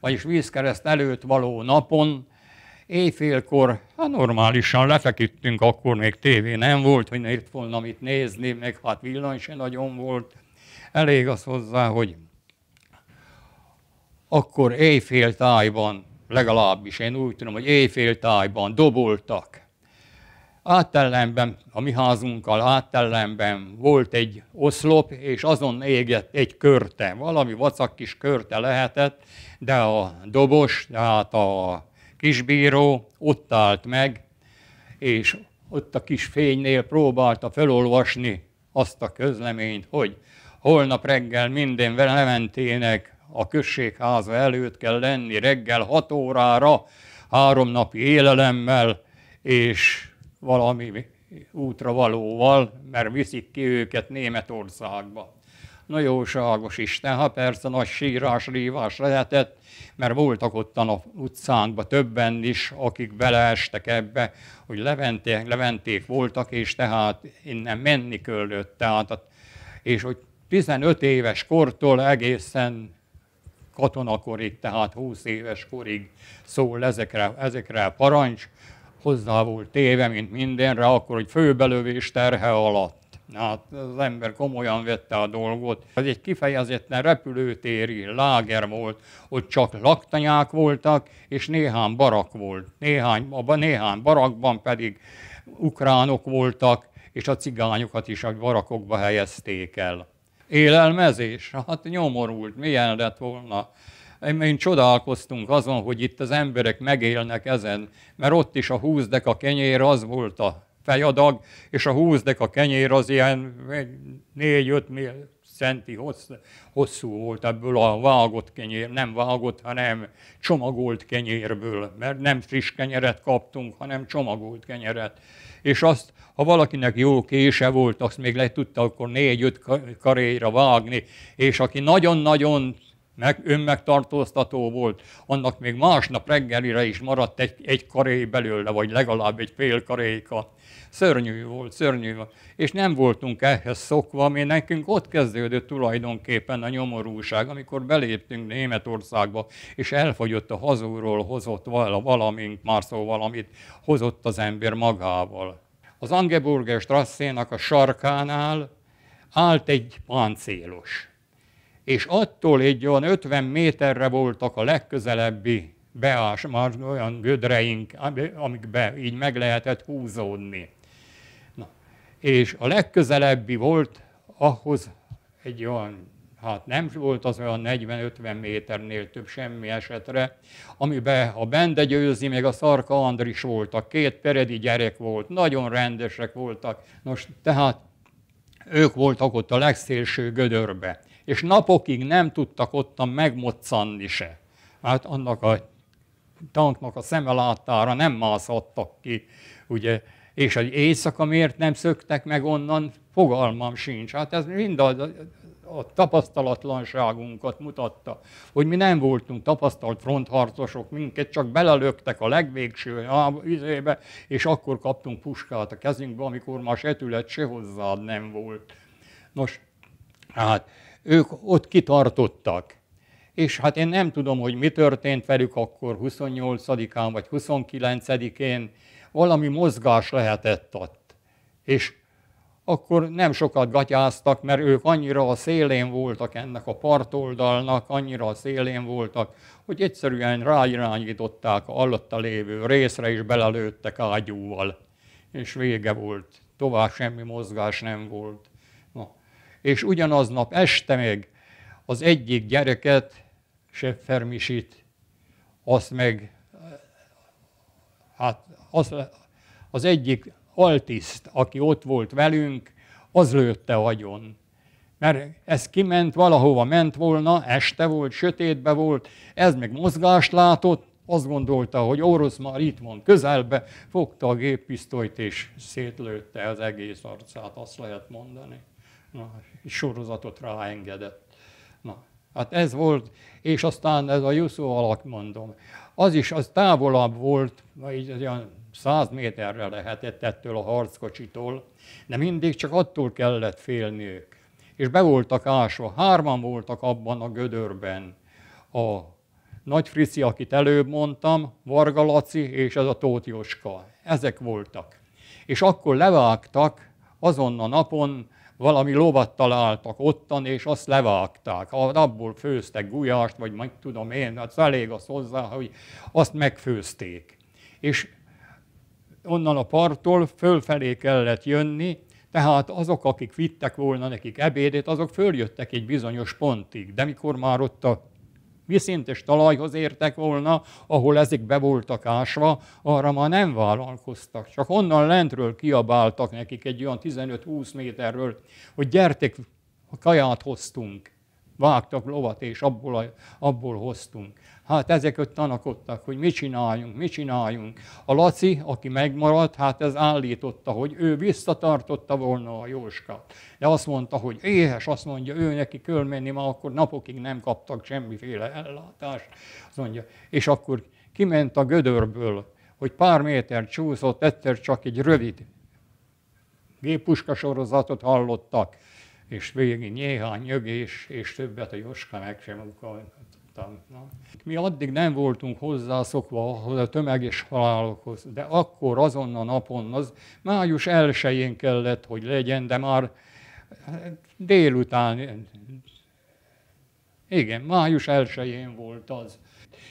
vagyis vízkereszt előtt való napon, éjfélkor, hát normálisan lefeküdtünk, akkor még tévé nem volt, hogy ne itt volna mit nézni, meg hát villany se nagyon volt. Elég az hozzá, hogy akkor éjfél tájban, legalábbis én úgy tudom, hogy éjfél tájban doboltak átellenben, a mi házunkkal átellenben volt egy oszlop, és azon égett egy körte, valami vacak kis körte lehetett, de a dobos, tehát a kisbíró ott állt meg, és ott a kis fénynél próbálta felolvasni azt a közleményt, hogy holnap reggel minden Lementének a községháza előtt kell lenni reggel 6 órára, három napi élelemmel, és valami útra valóval, mert viszik ki őket Németországba. Na jóságos Isten, ha persze nagy sírás, rívás lehetett, mert voltak ott a utcánkban többen is, akik beleestek ebbe, hogy leventék, leventék voltak, és tehát innen menni köldött. Tehát, és hogy 15 éves kortól egészen katonakorig, tehát 20 éves korig szól ezekre, ezekre a parancs, hozzá volt téve, mint mindenre, akkor, hogy főbelövés terhe alatt. Hát az ember komolyan vette a dolgot. Ez egy kifejezetten repülőtéri láger volt, ott csak laktanyák voltak, és néhány barak volt. Néhány, abban néhány barakban pedig ukránok voltak, és a cigányokat is a barakokba helyezték el. Élelmezés? Hát nyomorult, milyen lett volna én csodálkoztunk azon, hogy itt az emberek megélnek ezen, mert ott is a húzdek a kenyér az volt a fejadag, és a húzdek a kenyér az ilyen 4-5 centi hossz, hosszú volt ebből a vágott kenyér, nem vágott, hanem csomagolt kenyérből, mert nem friss kenyeret kaptunk, hanem csomagolt kenyeret. És azt, ha valakinek jó kése volt, azt még le tudta akkor négy-öt karéra vágni, és aki nagyon-nagyon meg, önmegtartóztató volt. Annak még másnap reggelire is maradt egy, egy karé belőle, vagy legalább egy fél karéka. Szörnyű volt, szörnyű volt. És nem voltunk ehhez szokva, mi nekünk ott kezdődött tulajdonképpen a nyomorúság, amikor beléptünk Németországba, és elfogyott a hazúról hozott vala, valamink, már szó valamit hozott az ember magával. Az Angeburger Strasszénak a sarkánál állt egy páncélos és attól egy olyan 50 méterre voltak a legközelebbi beás, már olyan gödreink, amikbe így meg lehetett húzódni. Na, és a legközelebbi volt ahhoz egy olyan, hát nem volt az olyan 40-50 méternél több semmi esetre, amiben a Bende Győzi, meg a Szarka Andris voltak, két peredi gyerek volt, nagyon rendesek voltak, nos, tehát ők voltak ott a legszélső gödörbe és napokig nem tudtak ottan megmoccanni se. Hát annak a tanknak a szeme láttára nem mászhattak ki, ugye, és egy éjszaka miért nem szöktek meg onnan, fogalmam sincs. Hát ez mind a, a tapasztalatlanságunkat mutatta, hogy mi nem voltunk tapasztalt frontharcosok, minket csak belelöktek a legvégső üzébe, és akkor kaptunk puskát a kezünkbe, amikor már setület se hozzád nem volt. Nos, hát ők ott kitartottak. És hát én nem tudom, hogy mi történt velük akkor 28-án vagy 29-én, valami mozgás lehetett ott. És akkor nem sokat gatyáztak, mert ők annyira a szélén voltak ennek a partoldalnak, annyira a szélén voltak, hogy egyszerűen ráirányították a alatta lévő részre, és belelőttek ágyúval. És vége volt. Tovább semmi mozgás nem volt és ugyanaznap este meg az egyik gyereket, Seffer Misit, azt meg, hát az, az egyik altiszt, aki ott volt velünk, az lőtte agyon. Mert ez kiment, valahova ment volna, este volt, sötétbe volt, ez meg mozgást látott, azt gondolta, hogy orosz már itt van közelbe, fogta a géppisztolyt és szétlőtte az egész arcát, azt lehet mondani. Na, sorozatot ráengedett. Na, hát ez volt, és aztán ez a Jusszó alak mondom. Az is, az távolabb volt, így olyan száz méterre lehetett ettől a harckocsitól, de mindig csak attól kellett ők. És be voltak ásva, hárman voltak abban a gödörben. A nagy Frici, akit előbb mondtam, Varga Laci és ez a Tóth Ezek voltak. És akkor levágtak azon a napon valami lovat találtak ottan, és azt levágták. Abból főztek gulyást, vagy meg tudom én, az hát elég az hozzá, hogy azt megfőzték. És onnan a parttól fölfelé kellett jönni, tehát azok, akik vittek volna nekik ebédét, azok följöttek egy bizonyos pontig. De mikor már ott a viszintes talajhoz értek volna, ahol ezek be voltak ásva, arra már nem vállalkoztak. Csak onnan lentről kiabáltak nekik egy olyan 15-20 méterről, hogy gyertek, a kaját hoztunk vágtak lovat, és abból, a, abból hoztunk. Hát ezek ott tanakodtak, hogy mit csináljunk, mit csináljunk. A Laci, aki megmaradt, hát ez állította, hogy ő visszatartotta volna a Jóska. De azt mondta, hogy éhes, azt mondja, ő neki kölmenni, ma akkor napokig nem kaptak semmiféle ellátást. Azt mondja, és akkor kiment a gödörből, hogy pár méter csúszott, egyszer csak egy rövid géppuska sorozatot hallottak és végig néhány nyögés, és többet a Joska meg sem mukoltam. Mi addig nem voltunk hozzászokva ahhoz a tömeges halálokhoz, de akkor azon a napon, az május 1 kellett, hogy legyen, de már hát, délután, igen, május 1 volt az,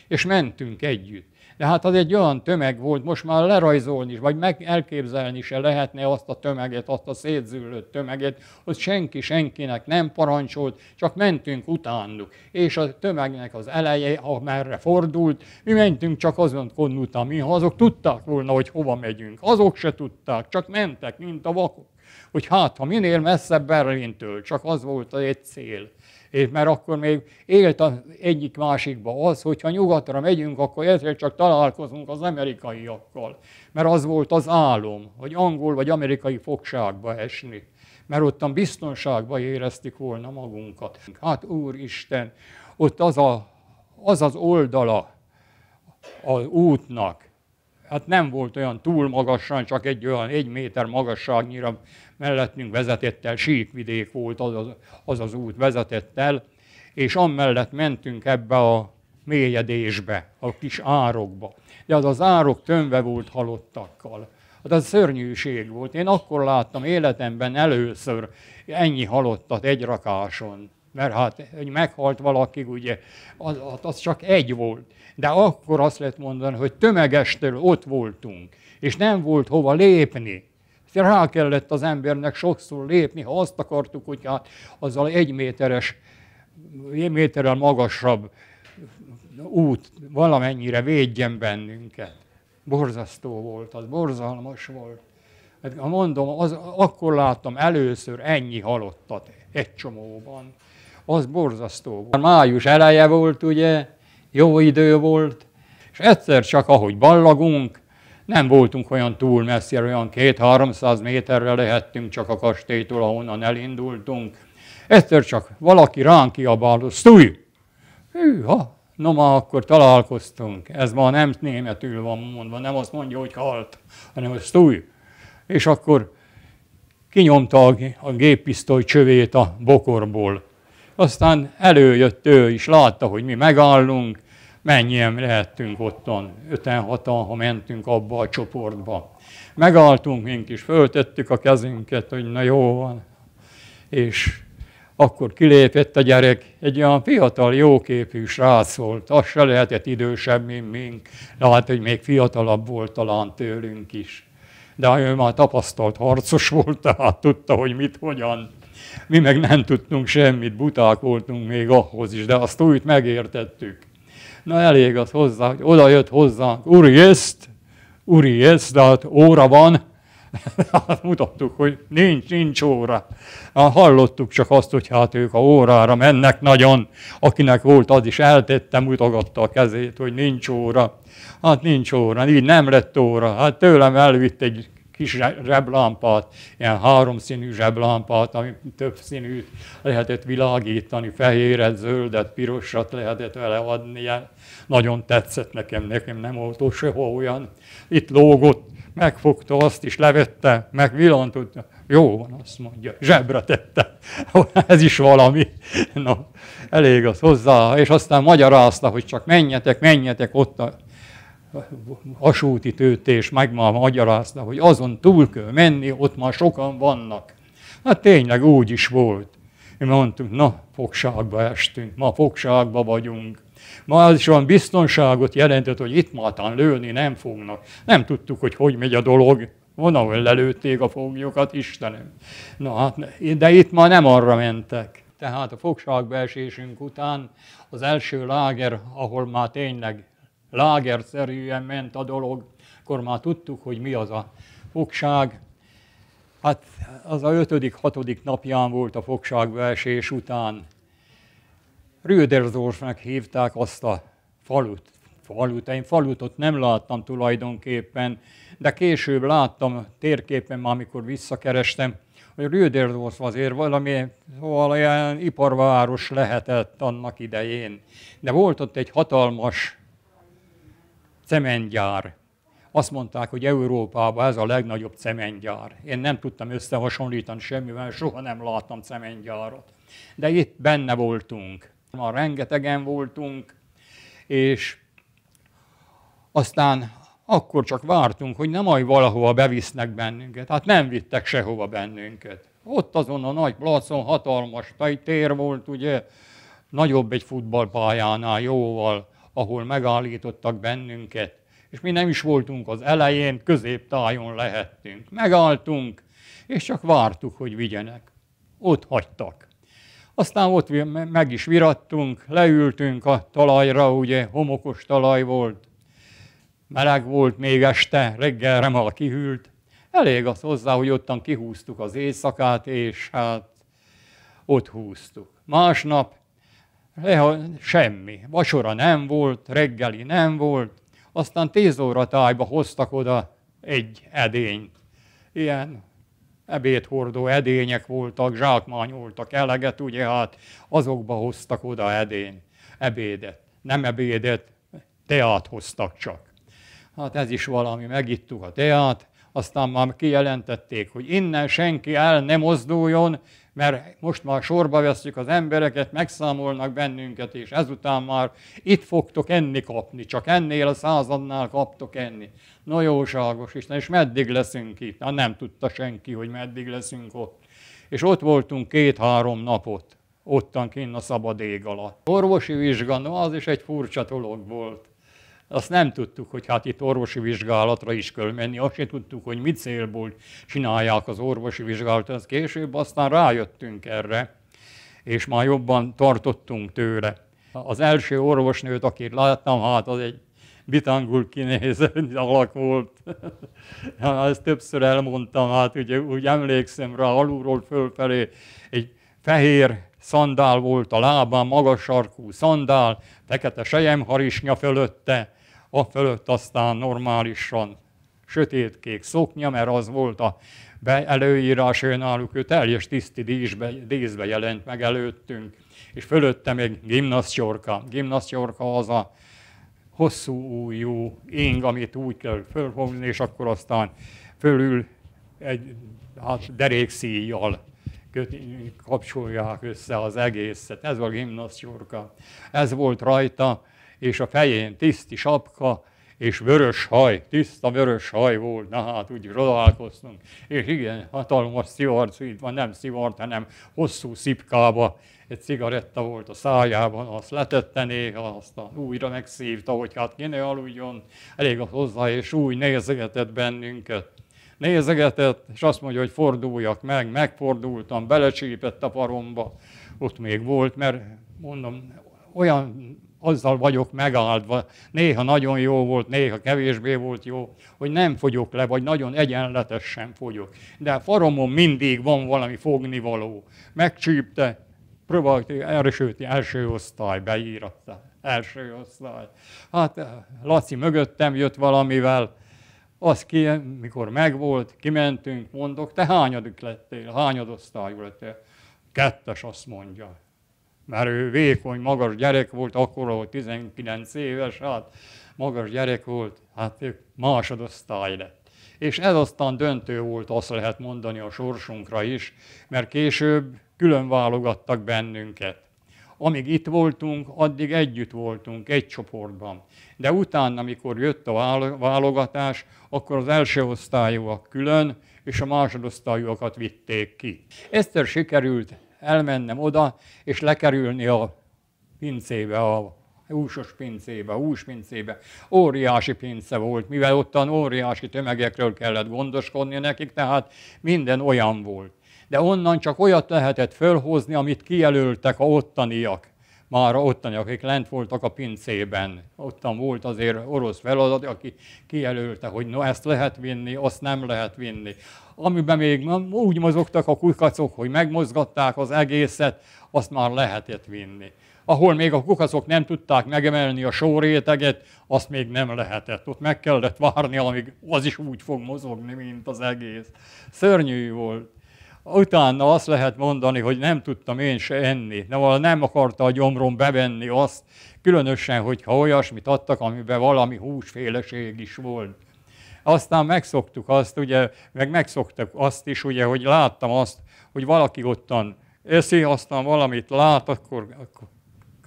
és mentünk együtt de hát az egy olyan tömeg volt, most már lerajzolni is, vagy meg elképzelni se lehetne azt a tömeget, azt a szétzűlött tömeget, az senki senkinek nem parancsolt, csak mentünk utánuk. És a tömegnek az eleje, ha merre fordult, mi mentünk csak azon után, mi ha azok tudták volna, hogy hova megyünk. Azok se tudták, csak mentek, mint a vakok. Hogy hát, ha minél messzebb Berlintől, csak az volt egy cél és mert akkor még élt az egyik másikba az, hogyha nyugatra megyünk, akkor ezért csak találkozunk az amerikaiakkal. Mert az volt az álom, hogy angol vagy amerikai fogságba esni. Mert ottan biztonságba éreztük volna magunkat. Hát Úristen, ott az, a, az az oldala az útnak, hát nem volt olyan túl magasan, csak egy olyan egy méter magasságnyira mellettünk vezetett el, síkvidék volt az az, az az út vezetett el, és amellett mentünk ebbe a mélyedésbe, a kis árokba. De az az árok tömve volt halottakkal. Hát az szörnyűség volt. Én akkor láttam életemben először ennyi halottat egy rakáson. Mert hát, hogy meghalt valaki, ugye, az, hát az csak egy volt. De akkor azt lehet mondani, hogy tömegestől ott voltunk, és nem volt hova lépni rá kellett az embernek sokszor lépni, ha azt akartuk, hogy hát azzal egy méteres, egy méterrel magasabb út valamennyire védjen bennünket. Borzasztó volt az, borzalmas volt. Hát, ha mondom, az, akkor láttam először ennyi halottat egy csomóban. Az borzasztó volt. Május eleje volt, ugye, jó idő volt, és egyszer csak, ahogy ballagunk, nem voltunk olyan túl messzire, olyan két 300 méterre lehettünk csak a kastélytól, ahonnan elindultunk. Egyszer csak valaki ránk kiabáló, szúj! Hűha, no ma akkor találkoztunk. Ez ma nem németül van mondva, nem azt mondja, hogy halt, hanem hogy szúj. És akkor kinyomta a, a géppisztoly csövét a bokorból. Aztán előjött ő is, látta, hogy mi megállunk, mennyien lehettünk ottan, 5-6-an, ha mentünk abba a csoportba. Megálltunk, mink is föltettük a kezünket, hogy na jó van, és akkor kilépett a gyerek, egy olyan fiatal, jóképű srác volt, az se lehetett idősebb, mint mink, hát, hogy még fiatalabb volt talán tőlünk is. De ő már tapasztalt harcos volt, tehát tudta, hogy mit, hogyan. Mi meg nem tudtunk semmit, buták voltunk még ahhoz is, de azt úgy megértettük. Na elég az hozzá, hogy oda jött hozzánk, Uri ezt, Uri ezt, de hát óra van, hát mutattuk, hogy nincs, nincs óra. Hát hallottuk csak azt, hogy hát ők a órára mennek nagyon. Akinek volt, az is eltette, mutogatta a kezét, hogy nincs óra. Hát nincs óra, így nem lett óra. Hát tőlem elvitt egy kis zseblámpát, ilyen háromszínű zseblámpát, ami több színűt lehetett világítani, fehéret, zöldet, pirosat lehetett vele adni. Ilyen. Nagyon tetszett nekem, nekem nem volt soha olyan. Itt lógott, megfogta azt is, levette, megvillantott, jó van, azt mondja, zsebre tette. Ez is valami. No, elég az hozzá. És aztán magyarázta, hogy csak menjetek, menjetek ott a asúti tőtés magyarázta, hogy azon túl kell menni, ott már sokan vannak. Hát tényleg úgy is volt. Mi mondtunk, na, fogságba estünk, ma fogságba vagyunk. Ma az is olyan biztonságot jelentett, hogy itt mátán lőni nem fognak. Nem tudtuk, hogy hogy megy a dolog. Van, ahol lelőtték a foglyokat, Istenem. Na hát, de itt már nem arra mentek. Tehát a fogságbeesésünk után az első láger, ahol már tényleg lágerszerűen ment a dolog, akkor már tudtuk, hogy mi az a fogság. Hát az a ötödik, hatodik napján volt a fogságbeesés után. Röderzórsnak hívták azt a falut. Falut, én falut ott nem láttam tulajdonképpen, de később láttam térképen már, amikor visszakerestem, hogy Röderzórs azért valami, valami szóval olyan iparváros lehetett annak idején. De volt ott egy hatalmas cementgyár. Azt mondták, hogy Európában ez a legnagyobb cementgyár. Én nem tudtam összehasonlítani semmivel, soha nem láttam cementgyárat. De itt benne voltunk. Már rengetegen voltunk, és aztán akkor csak vártunk, hogy nem majd valahova bevisznek bennünket. Hát nem vittek sehova bennünket. Ott azon a nagy placon hatalmas tér volt, ugye, nagyobb egy futballpályánál jóval ahol megállítottak bennünket. És mi nem is voltunk az elején, középtájon lehettünk. Megálltunk, és csak vártuk, hogy vigyenek. Ott hagytak. Aztán ott meg is virattunk, leültünk a talajra, ugye homokos talaj volt, meleg volt még este, reggelre már kihűlt. Elég az hozzá, hogy ottan kihúztuk az éjszakát, és hát ott húztuk. Másnap semmi. Vasora nem volt, reggeli nem volt, aztán tíz óra tájba hoztak oda egy edényt. Ilyen ebédhordó edények voltak, zsákmányoltak eleget, ugye hát azokba hoztak oda edény, ebédet. Nem ebédet, teát hoztak csak. Hát ez is valami, megittuk a teát, aztán már kijelentették, hogy innen senki el nem mozduljon, mert most már sorba veszük az embereket, megszámolnak bennünket, és ezután már itt fogtok enni kapni, csak ennél a századnál kaptok enni. Na jóságos Isten, és meddig leszünk itt? Hát nem tudta senki, hogy meddig leszünk ott. És ott voltunk két-három napot, ottan kinn a szabad ég alatt. Orvosi vizsga, no az is egy furcsa dolog volt azt nem tudtuk, hogy hát itt orvosi vizsgálatra is kell menni, azt sem tudtuk, hogy mit célból csinálják az orvosi vizsgálatot, az később aztán rájöttünk erre, és már jobban tartottunk tőle. Az első orvosnőt, akit láttam, hát az egy bitangul kinéző alak volt. Hát ezt többször elmondtam, hát ugye úgy emlékszem rá, alulról fölfelé egy fehér szandál volt a lábán, magas sarkú szandál, fekete sejemharisnya fölötte, a fölött aztán normálisan sötétkék szoknya, mert az volt a be előírás náluk, ő teljes tiszti díszbe, díszbe jelent meg előttünk, és fölötte még gimnasztyorka. Gimnasztyorka az a hosszú újú ing, amit úgy kell fölfogni, és akkor aztán fölül egy hát derékszíjjal kapcsolják össze az egészet. Ez volt gimnasztyorka. Ez volt rajta, és a fején tiszti sapka, és vörös haj, tiszta vörös haj volt, na hát úgy rodálkoztunk, és igen, hatalmas szivart, itt van, nem szivart, hanem hosszú szipkába, egy cigaretta volt a szájában, azt letette néha, aztán újra megszívta, hogy hát ki ne aludjon, elég az hozzá, és úgy nézegetett bennünket. Nézegetett, és azt mondja, hogy forduljak meg, megfordultam, belecsípett a paromba, ott még volt, mert mondom, olyan azzal vagyok megáldva, néha nagyon jó volt, néha kevésbé volt jó, hogy nem fogyok le, vagy nagyon egyenletesen fogyok. De a faromon mindig van valami fognivaló. Megcsípte, próbálta, erősülti, első osztály, beíratta. Első osztály. Hát eh, Laci mögöttem jött valamivel, az ki, mikor megvolt, kimentünk, mondok, te hányadik lettél, hányad osztályú lettél? Kettes, azt mondja mert ő vékony, magas gyerek volt, akkor, ahol 19 éves, hát magas gyerek volt, hát ő másodosztály lett. És ez aztán döntő volt, azt lehet mondani a sorsunkra is, mert később külön válogattak bennünket. Amíg itt voltunk, addig együtt voltunk, egy csoportban. De utána, amikor jött a válogatás, akkor az első osztályúak külön, és a másodosztályúakat vitték ki. Ezzel sikerült elmennem oda, és lekerülni a pincébe, a húsos pincébe, a húspincébe. Óriási pince volt, mivel ottan óriási tömegekről kellett gondoskodni nekik, tehát minden olyan volt. De onnan csak olyat lehetett fölhozni, amit kijelöltek a ottaniak már ottani, akik lent voltak a pincében. Ottan volt azért orosz feladat, aki kijelölte, hogy no, ezt lehet vinni, azt nem lehet vinni. Amiben még úgy mozogtak a kukacok, hogy megmozgatták az egészet, azt már lehetett vinni ahol még a kukacok nem tudták megemelni a sóréteget, azt még nem lehetett. Ott meg kellett várni, amíg az is úgy fog mozogni, mint az egész. Szörnyű volt utána azt lehet mondani, hogy nem tudtam én se enni, de nem akarta a gyomrom bevenni azt, különösen, hogyha olyasmit adtak, amiben valami húsféleség is volt. Aztán megszoktuk azt, ugye, meg megszoktuk azt is, ugye, hogy láttam azt, hogy valaki ottan eszi, aztán valamit lát, akkor, akkor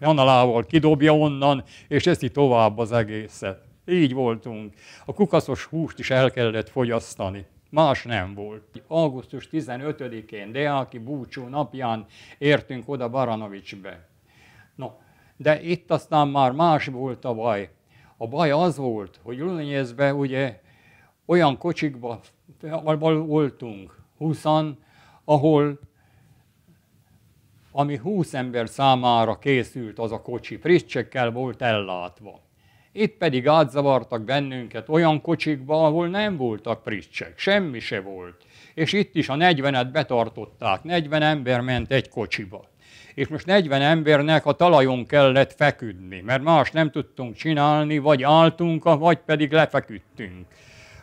kanalával kidobja onnan, és eszi tovább az egészet. Így voltunk. A kukaszos húst is el kellett fogyasztani. Más nem volt. Augusztus 15-én, de aki búcsú napján értünk oda Baranovicsbe. No, de itt aztán már más volt a baj. A baj az volt, hogy Lulényezbe ugye olyan kocsikba voltunk, 20 ahol ami 20 ember számára készült az a kocsi, friss volt ellátva. Itt pedig átzavartak bennünket olyan kocsikba, ahol nem voltak pricsek, semmi se volt. És itt is a 40-et betartották, 40 ember ment egy kocsiba. És most 40 embernek a talajon kellett feküdni, mert más nem tudtunk csinálni, vagy álltunk, vagy pedig lefeküdtünk.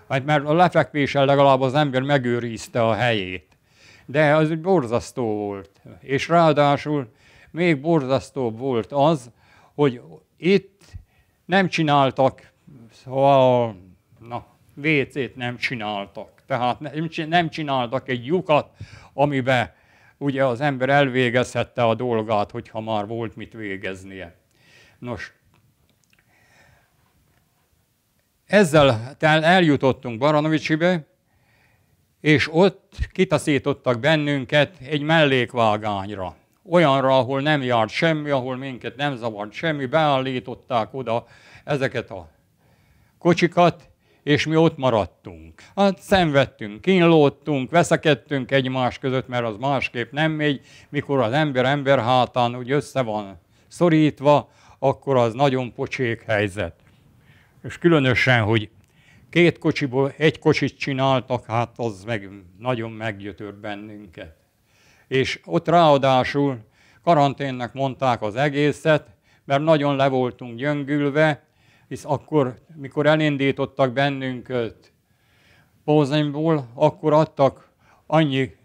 Hát mert a lefekvéssel legalább az ember megőrizte a helyét. De az egy borzasztó volt. És ráadásul még borzasztóbb volt az, hogy itt nem csináltak, szóval, na, WC-t nem csináltak. Tehát nem csináltak egy lyukat, amiben ugye az ember elvégezhette a dolgát, hogyha már volt mit végeznie. Nos, ezzel eljutottunk Baranovicsibe, és ott kitaszítottak bennünket egy mellékvágányra olyanra, ahol nem járt semmi, ahol minket nem zavart semmi, beállították oda ezeket a kocsikat, és mi ott maradtunk. Hát szenvedtünk, kínlódtunk, veszekedtünk egymás között, mert az másképp nem megy, mikor az ember ember hátán úgy össze van szorítva, akkor az nagyon pocsék helyzet. És különösen, hogy két kocsiból egy kocsit csináltak, hát az meg nagyon meggyötört bennünket és ott ráadásul karanténnek mondták az egészet, mert nagyon le voltunk gyöngülve, hisz akkor, mikor elindítottak bennünket Pózenyból, akkor adtak annyi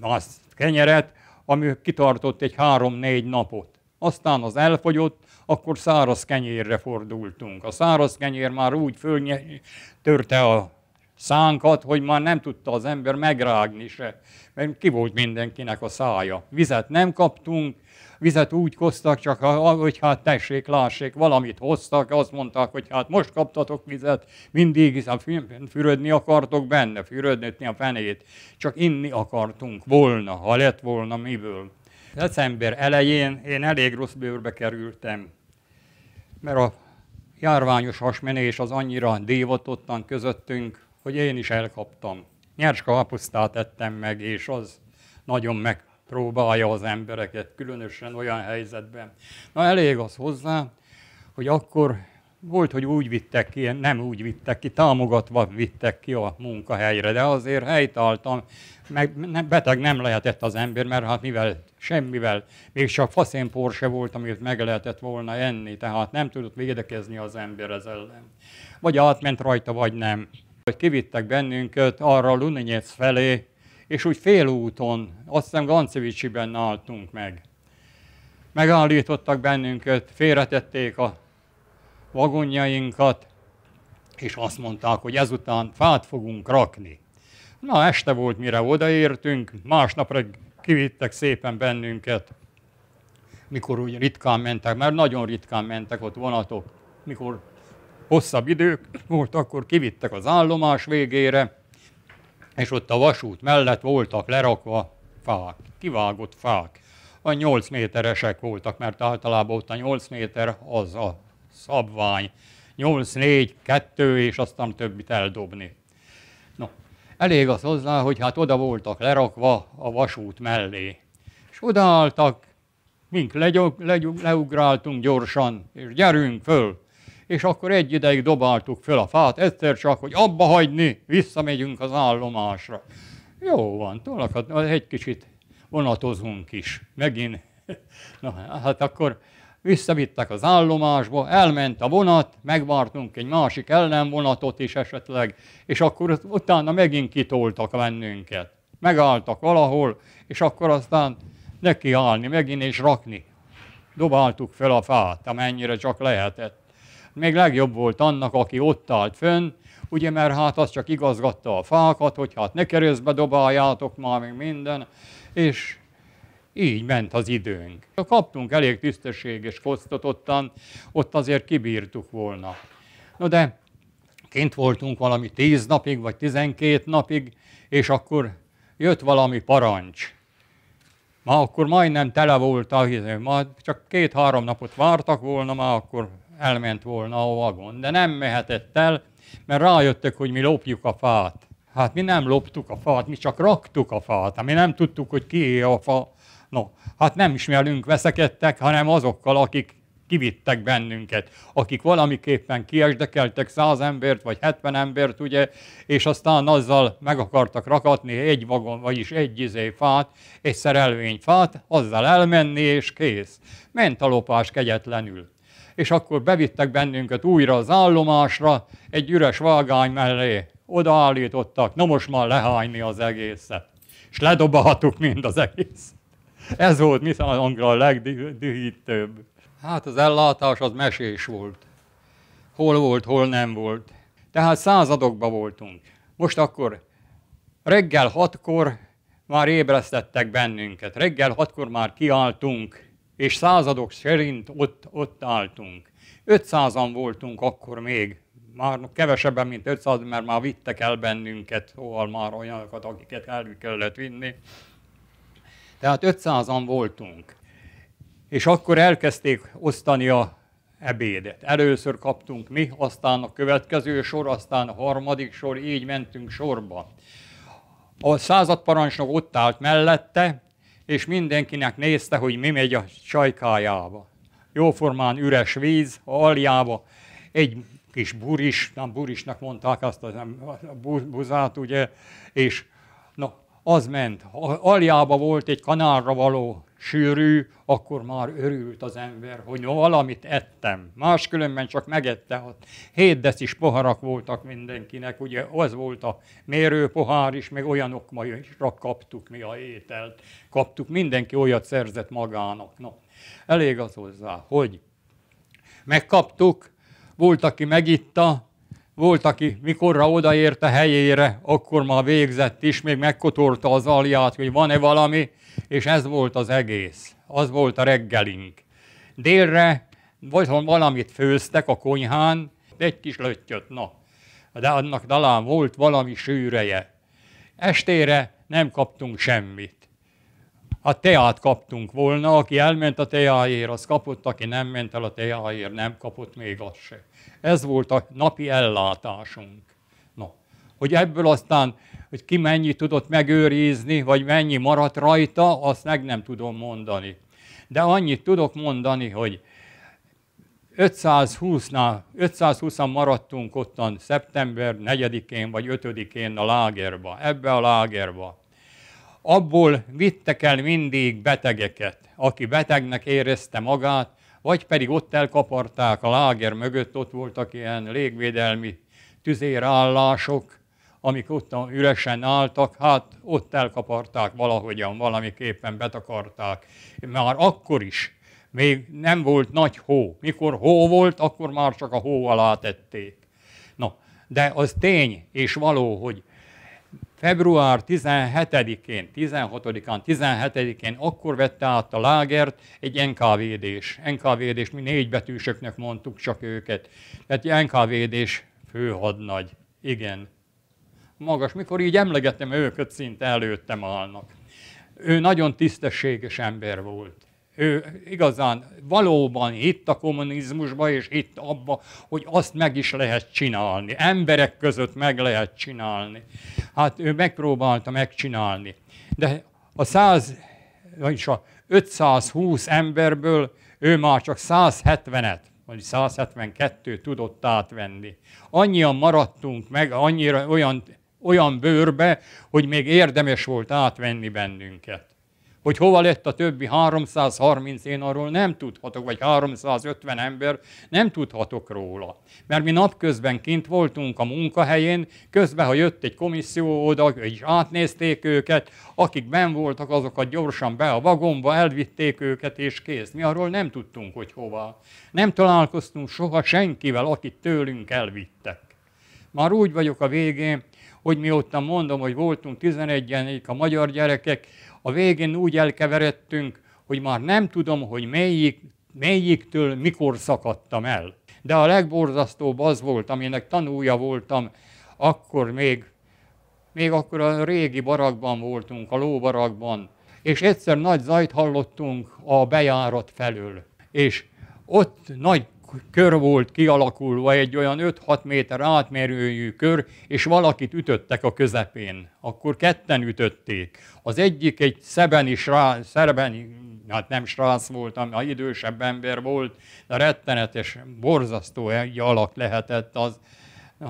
az kenyeret, ami kitartott egy három-négy napot. Aztán az elfogyott, akkor száraz kenyérre fordultunk. A száraz kenyér már úgy törte a szánkat, hogy már nem tudta az ember megrágni se, mert ki volt mindenkinek a szája. Vizet nem kaptunk, vizet úgy hoztak, csak hogy hát tessék, lássék, valamit hoztak, azt mondták, hogy hát most kaptatok vizet, mindig hiszen fürödni akartok benne, fürödni a fenét, csak inni akartunk volna, ha lett volna miből. December elején én elég rossz bőrbe kerültem, mert a járványos hasmenés az annyira dívatottan közöttünk, hogy én is elkaptam. Nyers kapusztát ettem meg, és az nagyon megpróbálja az embereket, különösen olyan helyzetben. Na elég az hozzá, hogy akkor volt, hogy úgy vittek ki, nem úgy vittek ki, támogatva vittek ki a munkahelyre, de azért helytáltam, meg beteg nem lehetett az ember, mert hát mivel semmivel, még csak faszénpor se volt, amit meg lehetett volna enni, tehát nem tudott védekezni az ember ez ellen. Vagy átment rajta, vagy nem hogy kivittek bennünket arra a felé, és úgy félúton, azt hiszem Gancevicsiben álltunk meg. Megállítottak bennünket, félretették a vagonjainkat, és azt mondták, hogy ezután fát fogunk rakni. Na, este volt, mire odaértünk, másnapra kivittek szépen bennünket, mikor úgy ritkán mentek, mert nagyon ritkán mentek ott vonatok, mikor hosszabb idők volt, akkor kivittek az állomás végére, és ott a vasút mellett voltak lerakva fák, kivágott fák. A 8 méteresek voltak, mert általában ott a 8 méter az a szabvány. 8, 4, 2, és aztán többit eldobni. No, elég az hozzá, hogy hát oda voltak lerakva a vasút mellé. És odaálltak, mink legyog, legyog, leugráltunk gyorsan, és gyerünk föl, és akkor egy ideig dobáltuk föl a fát, egyszer csak, hogy abba hagyni, visszamegyünk az állomásra. Jó van, tulajdonképpen egy kicsit vonatozunk is, megint. Na, hát akkor visszavittek az állomásba, elment a vonat, megvártunk egy másik ellenvonatot is esetleg, és akkor utána megint kitoltak bennünket. Megálltak valahol, és akkor aztán nekiállni, megint és rakni. Dobáltuk fel a fát, amennyire csak lehetett. Még legjobb volt annak, aki ott állt fönn, ugye mert hát az csak igazgatta a fákat, hogy hát ne keresztbe dobáljátok már még minden, és így ment az időnk. Kaptunk elég tisztességes kosztot ottan, ott azért kibírtuk volna. No de kint voltunk valami tíz napig, vagy tizenkét napig, és akkor jött valami parancs. Ma akkor majdnem tele volt a hiző, csak két-három napot vártak volna, ma akkor elment volna a vagon, de nem mehetett el, mert rájöttek, hogy mi lopjuk a fát. Hát mi nem loptuk a fát, mi csak raktuk a fát, hát mi nem tudtuk, hogy ki a fa. No, hát nem is velünk veszekedtek, hanem azokkal, akik kivittek bennünket, akik valamiképpen kiesdekeltek száz embert, vagy 70 embert, ugye, és aztán azzal meg akartak rakatni egy vagon, vagyis egy izé fát, egy szerelvényfát, azzal elmenni, és kész. Ment a lopás kegyetlenül és akkor bevittek bennünket újra az állomásra, egy üres vágány mellé odaállítottak, na most már lehányni az egészet. És ledobáltuk mind az egész. Ez volt, hiszen az angol a legdühítőbb. Hát az ellátás az mesés volt. Hol volt, hol nem volt. Tehát századokban voltunk. Most akkor reggel hatkor már ébresztettek bennünket. Reggel hatkor már kiálltunk és századok szerint ott, ott álltunk. 500-an voltunk akkor még, már kevesebben, mint 500, mert már vittek el bennünket, szóval már olyanokat, akiket el kellett vinni. Tehát 500-an voltunk. És akkor elkezdték osztani a ebédet. Először kaptunk mi, aztán a következő sor, aztán a harmadik sor, így mentünk sorba. A századparancsnok ott állt mellette, és mindenkinek nézte, hogy mi megy a sajkájába. Jóformán üres víz, aljába egy kis buris, nem burisnak mondták azt nem, a buzát, ugye, és na, az ment. Aljába volt egy kanálra való sűrű, akkor már örült az ember, hogy valamit ettem. Máskülönben csak megette, hát hét is poharak voltak mindenkinek, ugye az volt a mérőpohár is, meg olyanok ma is kaptuk mi a ételt. Kaptuk, mindenki olyat szerzett magának. Na, elég az hozzá, hogy megkaptuk, volt, aki megitta, volt, aki mikorra odaért a helyére, akkor már végzett is, még megkotorta az alját, hogy van-e valami, és ez volt az egész. Az volt a reggelink. Délre otthon valamit főztek a konyhán, egy kis löttyöt, na. De annak talán volt valami sűreje. Estére nem kaptunk semmit a teát kaptunk volna, aki elment a teáért, az kapott, aki nem ment el a teáért, nem kapott még az se. Ez volt a napi ellátásunk. Na, hogy ebből aztán, hogy ki mennyi tudott megőrizni, vagy mennyi maradt rajta, azt meg nem tudom mondani. De annyit tudok mondani, hogy 520-nál, 520-an maradtunk ottan szeptember 4-én vagy 5-én a lágerba, ebbe a lágerba abból vittek el mindig betegeket, aki betegnek érezte magát, vagy pedig ott elkaparták a láger mögött, ott voltak ilyen légvédelmi tüzérállások, amik ott üresen álltak, hát ott elkaparták valahogyan, valamiképpen betakarták. Már akkor is még nem volt nagy hó. Mikor hó volt, akkor már csak a hó alá tették. Na, de az tény és való, hogy február 17-én, 16-án, 17-én akkor vette át a lágert egy NKVD-s. NKVD-s, mi betűsöknek mondtuk csak őket. Tehát NKVD-s főhadnagy. Igen. Magas, mikor így emlegetem őket, szinte előttem állnak. Ő nagyon tisztességes ember volt ő igazán valóban hitt a kommunizmusba, és hitt abba, hogy azt meg is lehet csinálni. Emberek között meg lehet csinálni. Hát ő megpróbálta megcsinálni. De a 100, vagyis a 520 emberből ő már csak 170-et, vagy 172 tudott átvenni. Annyian maradtunk meg, annyira olyan, olyan bőrbe, hogy még érdemes volt átvenni bennünket. Hogy hova lett a többi 330, én arról nem tudhatok, vagy 350 ember, nem tudhatok róla. Mert mi napközben kint voltunk a munkahelyén, közben, ha jött egy komisszió oda, és átnézték őket, akik ben voltak, azokat gyorsan be a vagomba, elvitték őket, és kész. Mi arról nem tudtunk, hogy hova. Nem találkoztunk soha senkivel, akit tőlünk elvittek. Már úgy vagyok a végén, hogy mióta mondom, hogy voltunk 11-en, a magyar gyerekek, a végén úgy elkeveredtünk, hogy már nem tudom, hogy melyik, melyiktől mikor szakadtam el. De a legborzasztóbb az volt, aminek tanúja voltam, akkor még, még akkor a régi barakban voltunk, a lóbarakban, és egyszer nagy zajt hallottunk a bejárat felől. És ott nagy kör volt kialakulva, egy olyan 5-6 méter átmérőjű kör, és valakit ütöttek a közepén. Akkor ketten ütötték. Az egyik egy szebeni srác, szerbeni, hát nem srác volt, hanem a idősebb ember volt, de rettenetes, borzasztó egy alak lehetett az,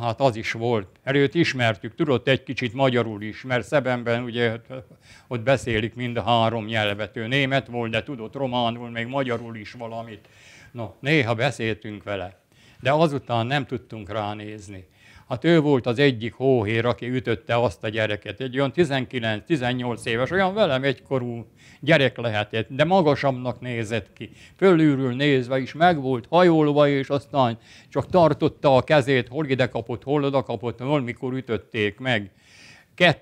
hát az is volt. Előtt ismertük, tudott egy kicsit magyarul is, mert Szebenben ugye ott beszélik mind a három nyelvet. Ő német volt, de tudott románul, még magyarul is valamit. No, néha beszéltünk vele, de azután nem tudtunk ránézni. Hát ő volt az egyik hóhér, aki ütötte azt a gyereket. Egy olyan 19-18 éves, olyan velem egykorú gyerek lehetett, de magasabbnak nézett ki. Fölülről nézve is meg volt hajolva, és aztán csak tartotta a kezét, hol ide kapott, hol oda kapott, hol mikor ütötték meg.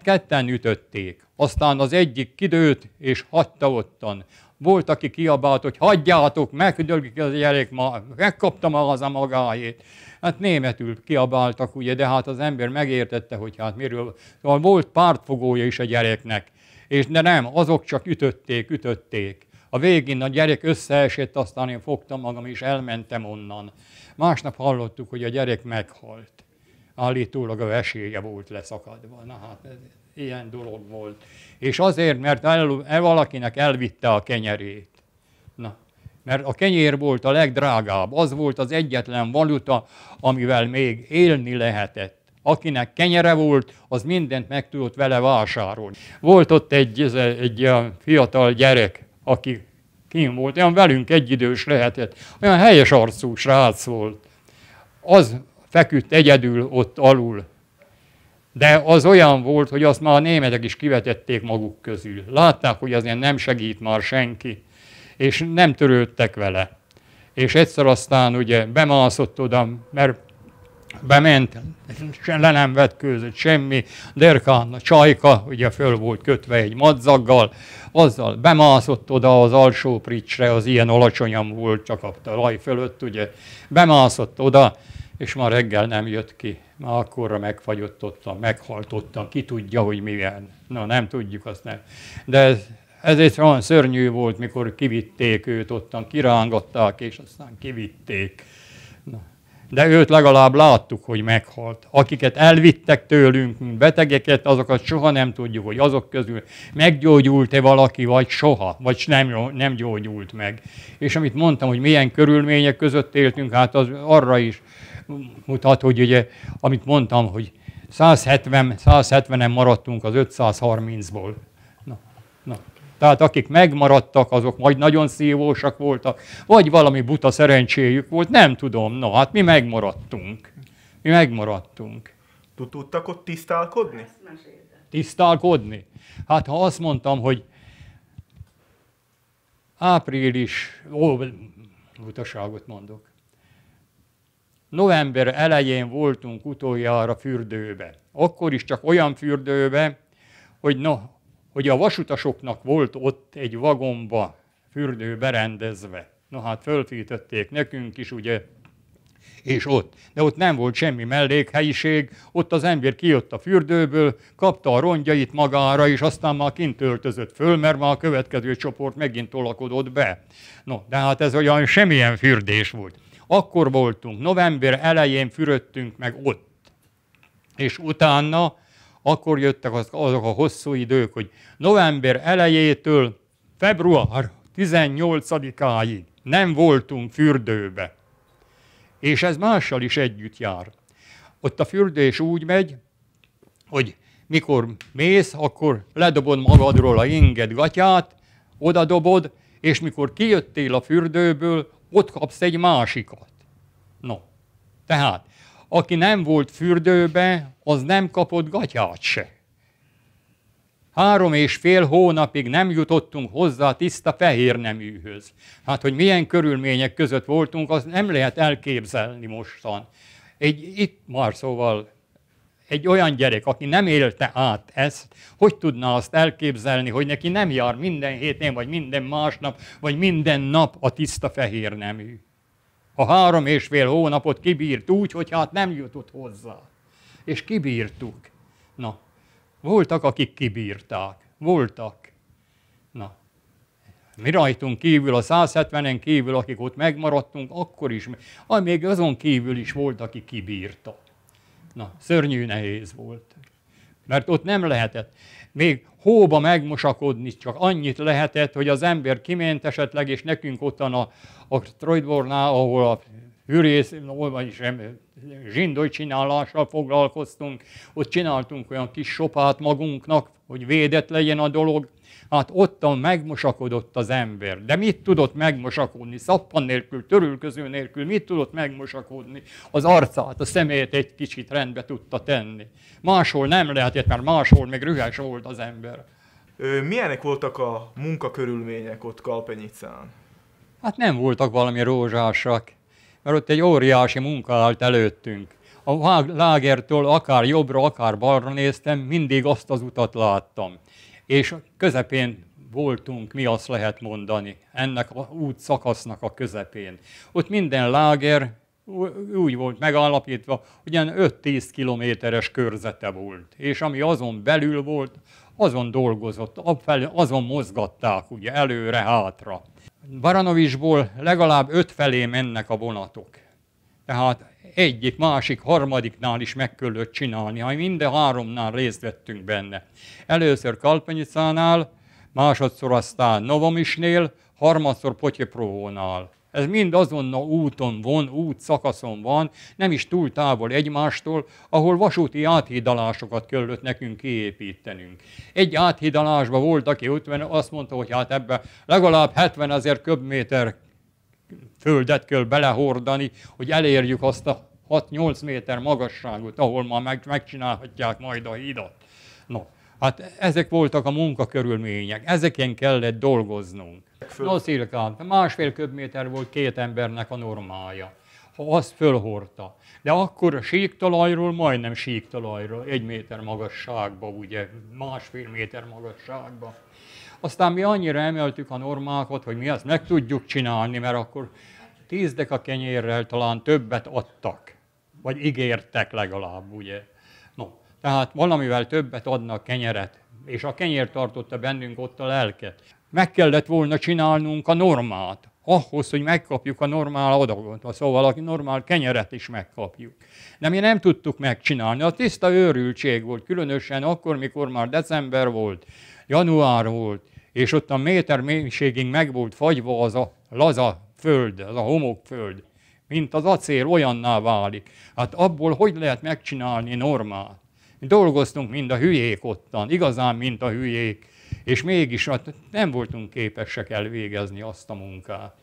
ketten ütötték. Aztán az egyik kidőt, és hagyta ottan. Volt, aki kiabált, hogy hagyjátok, megdöglik az gyerek, ma, megkaptam az a magáét. Hát németül kiabáltak, ugye, de hát az ember megértette, hogy hát miről. Szóval volt pártfogója is a gyereknek, és de nem, azok csak ütötték, ütötték. A végén a gyerek összeesett, aztán én fogtam magam és elmentem onnan. Másnap hallottuk, hogy a gyerek meghalt. Állítólag a vesélye volt leszakadva. Na hát ezért ilyen dolog volt. És azért, mert el, el valakinek elvitte a kenyerét. Na, mert a kenyér volt a legdrágább, az volt az egyetlen valuta, amivel még élni lehetett. Akinek kenyere volt, az mindent meg tudott vele vásárolni. Volt ott egy, egy, egy fiatal gyerek, aki kim volt, olyan velünk egyidős lehetett, olyan helyes arcú srác volt. Az feküdt egyedül ott alul, de az olyan volt, hogy azt már a németek is kivetették maguk közül. Látták, hogy azért nem segít már senki, és nem törődtek vele. És egyszer aztán ugye bemászott oda, mert bement, le nem vetkőzött semmi, Derkán, a csajka, ugye föl volt kötve egy madzaggal, azzal bemászott oda az alsó pricsre, az ilyen alacsonyan volt, csak a talaj fölött, ugye, bemászott oda, és már reggel nem jött ki akkorra megfagyottotta, meghaltotta, ki tudja, hogy milyen. Na, nem tudjuk, azt nem. De ez, egy olyan szörnyű volt, mikor kivitték őt, ottan kirángatták, és aztán kivitték. Na. De őt legalább láttuk, hogy meghalt. Akiket elvittek tőlünk, betegeket, azokat soha nem tudjuk, hogy azok közül meggyógyult-e valaki, vagy soha, vagy nem, nem gyógyult meg. És amit mondtam, hogy milyen körülmények között éltünk, hát az arra is mutat, hogy ugye, amit mondtam, hogy 170, 170-en maradtunk az 530-ból. Na, na. Tehát akik megmaradtak, azok majd nagyon szívósak voltak, vagy valami buta szerencséjük volt, nem tudom. Na, hát mi megmaradtunk. Mi megmaradtunk. Tudtak ott tisztálkodni? Tisztálkodni? Hát ha azt mondtam, hogy április, ó, butaságot mondok, november elején voltunk utoljára fürdőbe. Akkor is csak olyan fürdőbe, hogy, no, hogy a vasutasoknak volt ott egy vagomba fürdő berendezve. Na hát fölfűtötték nekünk is, ugye, és ott. De ott nem volt semmi mellékhelyiség, ott az ember kijött a fürdőből, kapta a rongyait magára, és aztán már kint öltözött föl, mert már a következő csoport megint tolakodott be. No, de hát ez olyan semmilyen fürdés volt. Akkor voltunk, november elején fürödtünk meg ott. És utána akkor jöttek az, azok a hosszú idők, hogy november elejétől február 18-áig nem voltunk fürdőbe. És ez mással is együtt jár. Ott a fürdés úgy megy, hogy mikor mész, akkor ledobod magadról a inged gatyát, oda dobod, és mikor kijöttél a fürdőből, ott kapsz egy másikat. No, tehát, aki nem volt fürdőbe, az nem kapott gatyát se. Három és fél hónapig nem jutottunk hozzá a tiszta fehér neműhöz. Hát, hogy milyen körülmények között voltunk, az nem lehet elképzelni mostan. Egy, itt már szóval egy olyan gyerek, aki nem élte át ezt, hogy tudna azt elképzelni, hogy neki nem jár minden héten, vagy minden másnap, vagy minden nap a tiszta fehér nemű. A három és fél hónapot kibírt úgy, hogy hát nem jutott hozzá. És kibírtuk. Na, voltak, akik kibírták. Voltak. Na, mi rajtunk kívül, a 170-en kívül, akik ott megmaradtunk, akkor is, még azon kívül is volt, aki kibírta. Na, szörnyű nehéz volt. Mert ott nem lehetett. Még hóba megmosakodni csak annyit lehetett, hogy az ember kiment esetleg, és nekünk ottan a, a Trojdbornál, ahol a hűrész, vagyis zsindoly csinálással foglalkoztunk, ott csináltunk olyan kis sopát magunknak, hogy védett legyen a dolog, Hát ottan megmosakodott az ember. De mit tudott megmosakodni? Szappan nélkül, törülköző nélkül mit tudott megmosakodni? Az arcát, a szemét egy kicsit rendbe tudta tenni. Máshol nem lehetett, mert máshol még rühes volt az ember. Milyenek voltak a munkakörülmények ott Kalpenyicán? Hát nem voltak valami rózsásak, mert ott egy óriási munka állt előttünk. A lágertől akár jobbra, akár balra néztem, mindig azt az utat láttam és a közepén voltunk, mi azt lehet mondani, ennek a út szakasznak a közepén. Ott minden láger úgy volt megállapítva, ilyen 5-10 kilométeres körzete volt, és ami azon belül volt, azon dolgozott, azon mozgatták ugye előre-hátra. Baranovicsból legalább öt felé mennek a vonatok. Tehát egyik, másik, harmadiknál is meg kellett csinálni, ha mind a háromnál részt vettünk benne. Először Kalpanyicánál, másodszor aztán Novomisnél, harmadszor Potyeprovónál. Ez mind azon a úton van, út szakaszon van, nem is túl távol egymástól, ahol vasúti áthidalásokat kellett nekünk kiépítenünk. Egy áthidalásban volt, aki 50, azt mondta, hogy hát ebbe legalább 70 ezer köbméter földet kell belehordani, hogy elérjük azt a 6-8 méter magasságot, ahol már meg, megcsinálhatják majd a hidat. No, hát ezek voltak a munkakörülmények, ezeken kellett dolgoznunk. Föl. No, másfél köbméter volt két embernek a normája ha azt fölhordta. De akkor a síktalajról, majdnem síktalajról, egy méter magasságba, ugye, másfél méter magasságba. Aztán mi annyira emeltük a normákat, hogy mi azt meg tudjuk csinálni, mert akkor tízdek a kenyérrel talán többet adtak, vagy ígértek legalább, ugye. No, tehát valamivel többet adnak kenyeret, és a kenyér tartotta bennünk ott a lelket. Meg kellett volna csinálnunk a normát, ahhoz, hogy megkapjuk a normál adagot, szóval a normál kenyeret is megkapjuk. De mi nem tudtuk megcsinálni. A tiszta őrültség volt, különösen akkor, mikor már december volt, január volt, és ott a méter mélységig meg volt fagyva az a laza föld, az a homokföld, mint az acél olyanná válik. Hát abból hogy lehet megcsinálni normál? Dolgoztunk mind a hülyék ottan, igazán mint a hülyék, és mégis hát nem voltunk képesek elvégezni azt a munkát.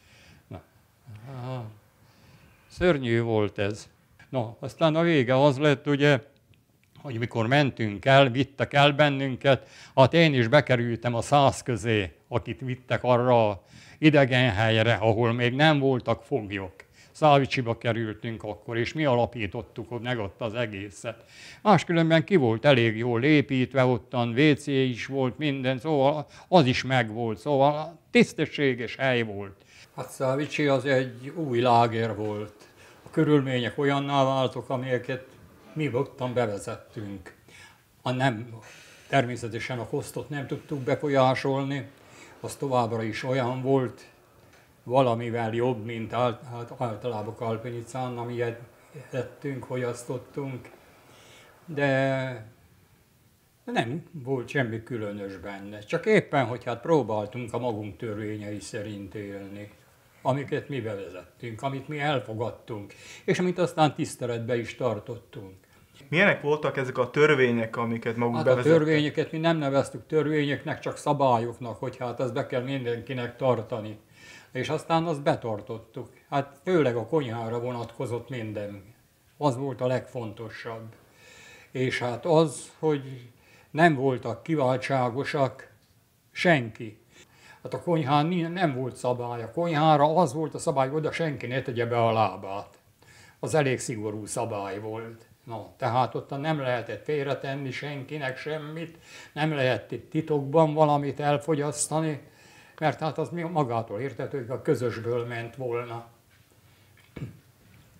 Na. Szörnyű volt ez. Na, aztán a vége az lett, ugye, hogy mikor mentünk el, vittek el bennünket, hát én is bekerültem a száz közé, akit vittek arra a idegen helyre, ahol még nem voltak foglyok. Szávicsiba kerültünk akkor, és mi alapítottuk meg ott az egészet. Máskülönben ki volt elég jól építve, ottan WC is volt, minden, szóval az is megvolt, szóval tisztességes hely volt. Hát Szávicsi az egy új láger volt. A körülmények olyanná váltok, amelyeket mi ottan bevezettünk. A nem, természetesen a kosztot nem tudtuk befolyásolni, az továbbra is olyan volt, valamivel jobb, mint hát általában Kalpenyicán, amilyet ettünk, fogyasztottunk, de nem volt semmi különös benne. Csak éppen, hogy hát próbáltunk a magunk törvényei szerint élni, amiket mi bevezettünk, amit mi elfogadtunk, és amit aztán tiszteletbe is tartottunk milyenek voltak ezek a törvények, amiket maguk hát bevezettek? a törvényeket mi nem neveztük törvényeknek, csak szabályoknak, hogy hát ezt be kell mindenkinek tartani. És aztán azt betartottuk. Hát főleg a konyhára vonatkozott minden. Az volt a legfontosabb. És hát az, hogy nem voltak kiváltságosak senki. Hát a konyhán nem volt szabály. A konyhára az volt a szabály, hogy oda senki ne tegye be a lábát. Az elég szigorú szabály volt. No, tehát ott nem lehetett félretenni senkinek semmit, nem lehetett titokban valamit elfogyasztani, mert hát az magától értető, hogy a közösből ment volna.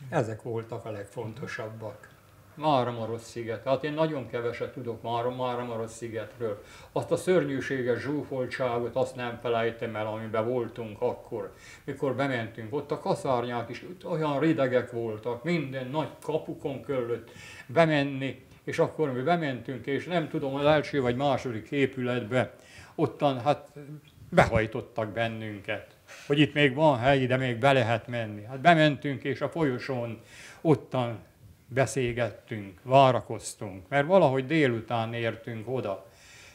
Ezek voltak a legfontosabbak. Máramaros sziget. Hát én nagyon keveset tudok Már Máramaros szigetről. Azt a szörnyűséges zsúfoltságot azt nem felejtem el, amiben voltunk akkor, mikor bementünk. Ott a kaszárnyák is olyan ridegek voltak, minden nagy kapukon körülött bemenni, és akkor mi bementünk, és nem tudom, az első vagy második épületbe, ottan hát behajtottak bennünket hogy itt még van hely, de még be lehet menni. Hát bementünk, és a folyosón ottan beszélgettünk, várakoztunk, mert valahogy délután értünk oda.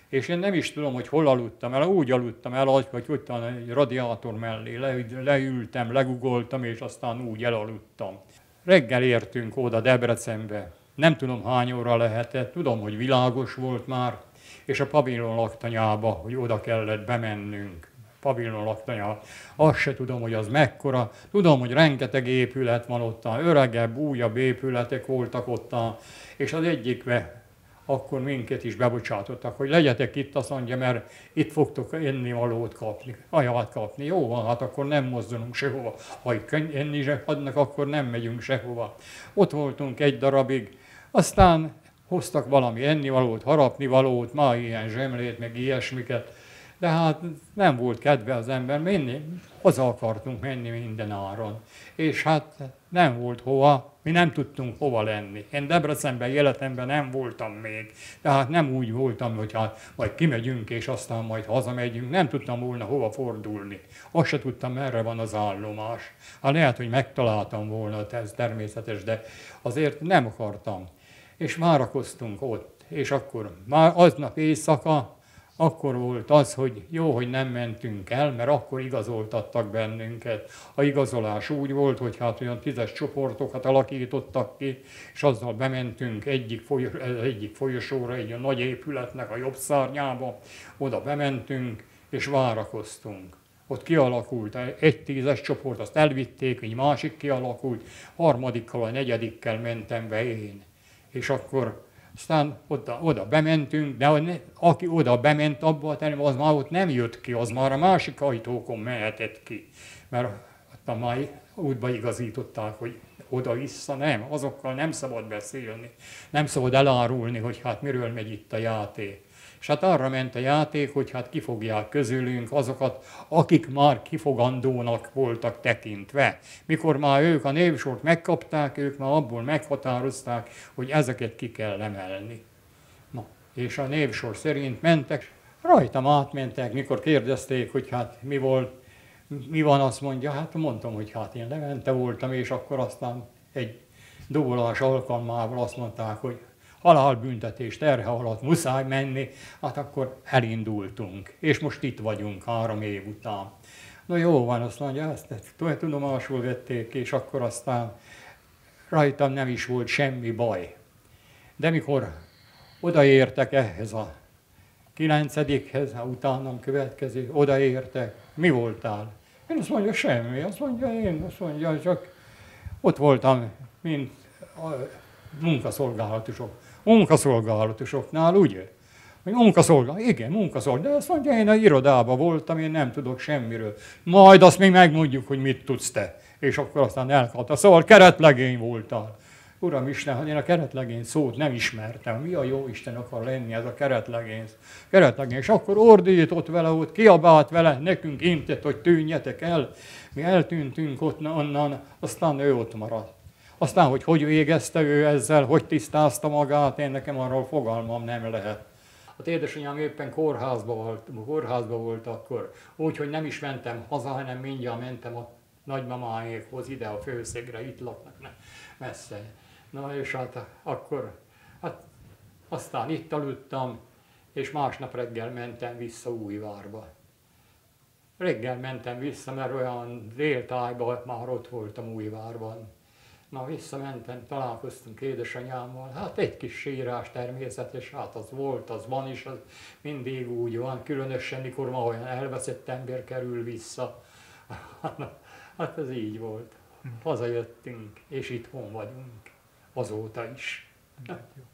És én nem is tudom, hogy hol aludtam el, úgy aludtam el, hogy ott a radiátor mellé le, leültem, legugoltam, és aztán úgy elaludtam. Reggel értünk oda Debrecenbe, nem tudom hány óra lehetett, tudom, hogy világos volt már, és a pavilon laktanyába, hogy oda kellett bemennünk pavilon laktani, azt se tudom, hogy az mekkora. Tudom, hogy rengeteg épület van ott, öregebb, újabb épületek voltak ott, és az egyikbe akkor minket is bebocsátottak, hogy legyetek itt, azt mondja, mert itt fogtok enni valót kapni, aját kapni. Jó van, hát akkor nem mozdulunk sehova. Ha enni se adnak, akkor nem megyünk sehova. Ott voltunk egy darabig, aztán hoztak valami ennivalót, harapnivalót, ma ilyen zsemlét, meg ilyesmiket de hát nem volt kedve az ember, menni, haza akartunk menni minden áron. És hát nem volt hova, mi nem tudtunk hova lenni. Én Debrecenben életemben nem voltam még, tehát nem úgy voltam, hogy hát majd kimegyünk, és aztán majd hazamegyünk. Nem tudtam volna hova fordulni. Azt se tudtam, merre van az állomás. Hát lehet, hogy megtaláltam volna, hát ez természetes, de azért nem akartam. És várakoztunk ott. És akkor már aznap éjszaka akkor volt az, hogy jó, hogy nem mentünk el, mert akkor igazoltattak bennünket. A igazolás úgy volt, hogy hát olyan tízes csoportokat alakítottak ki, és azzal bementünk egyik, folyos, egyik folyosóra, egy nagy épületnek a jobb szárnyába, oda bementünk, és várakoztunk ott kialakult egy tízes csoport, azt elvitték, egy másik kialakult, harmadikkal, a negyedikkel mentem be én. És akkor aztán oda, oda bementünk, de ne, aki oda bement abba a terembe, az már ott nem jött ki, az már a másik ajtókon mehetett ki. Mert ott mai útba igazították, hogy oda-vissza, nem, azokkal nem szabad beszélni, nem szabad elárulni, hogy hát miről megy itt a játék. És hát arra ment a játék, hogy hát kifogják közülünk azokat, akik már kifogandónak voltak tekintve. Mikor már ők a névsort megkapták, ők már abból meghatározták, hogy ezeket ki kell emelni. Na, és a névsor szerint mentek, rajtam átmentek, mikor kérdezték, hogy hát mi volt, mi van, azt mondja, hát mondtam, hogy hát én Levente voltam, és akkor aztán egy dobolás alkalmával azt mondták, hogy halálbüntetés terhe alatt muszáj menni, hát akkor elindultunk. És most itt vagyunk három év után. Na jó van, azt mondja, ezt tudomásul vették, és akkor aztán rajtam nem is volt semmi baj. De mikor odaértek ehhez a kilencedikhez, a utánam következő, odaértek, mi voltál? Én azt mondja, semmi, azt mondja, én azt mondja, csak ott voltam, mint a munkaszolgálatosok munkaszolgálatosoknál, ugye? Hogy munkaszolgál, igen, munkaszolgál, de azt mondja, én a irodában voltam, én nem tudok semmiről. Majd azt még megmondjuk, hogy mit tudsz te. És akkor aztán elkapta. Szóval keretlegény voltál. Uram Isten, hát én a keretlegény szót nem ismertem. Mi a jó Isten akar lenni ez a keretlegény? Keretlegény. És akkor ordított vele ott, kiabált vele, nekünk intett, hogy tűnjetek el. Mi eltűntünk ott onnan, aztán ő ott maradt. Aztán, hogy hogy végezte ő ezzel, hogy tisztázta magát, én nekem arról fogalmam nem lehet. Hát édesanyám éppen kórházban volt, kórházba volt akkor, úgyhogy nem is mentem haza, hanem mindjárt mentem a nagymamáékhoz ide a főszégre, itt laknak ne, messze. Na és hát akkor, hát aztán itt aludtam, és másnap reggel mentem vissza Újvárba. Reggel mentem vissza, mert olyan déltájban már ott voltam Újvárban. Na, visszamentem, találkoztunk édesanyámmal, hát egy kis sírás természetes, hát az volt, az van is, az mindig úgy van, különösen mikor ma olyan elveszett ember kerül vissza. Hát ez így volt. Hm. Hazajöttünk, és itthon vagyunk, azóta is. Jó.